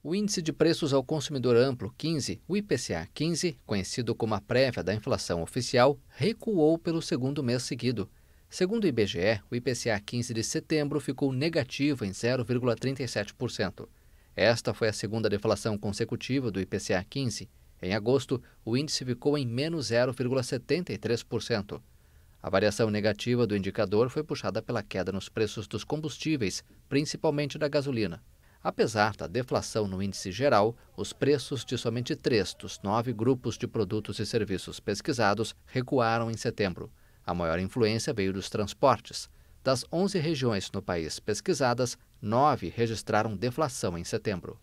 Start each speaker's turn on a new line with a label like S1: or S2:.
S1: O Índice de Preços ao Consumidor Amplo 15, o IPCA 15, conhecido como a prévia da inflação oficial, recuou pelo segundo mês seguido. Segundo o IBGE, o IPCA 15 de setembro ficou negativo em 0,37%. Esta foi a segunda deflação consecutiva do IPCA 15. Em agosto, o índice ficou em menos 0,73%. A variação negativa do indicador foi puxada pela queda nos preços dos combustíveis, principalmente da gasolina. Apesar da deflação no índice geral, os preços de somente três dos nove grupos de produtos e serviços pesquisados recuaram em setembro. A maior influência veio dos transportes. Das 11 regiões no país pesquisadas, nove registraram deflação em setembro.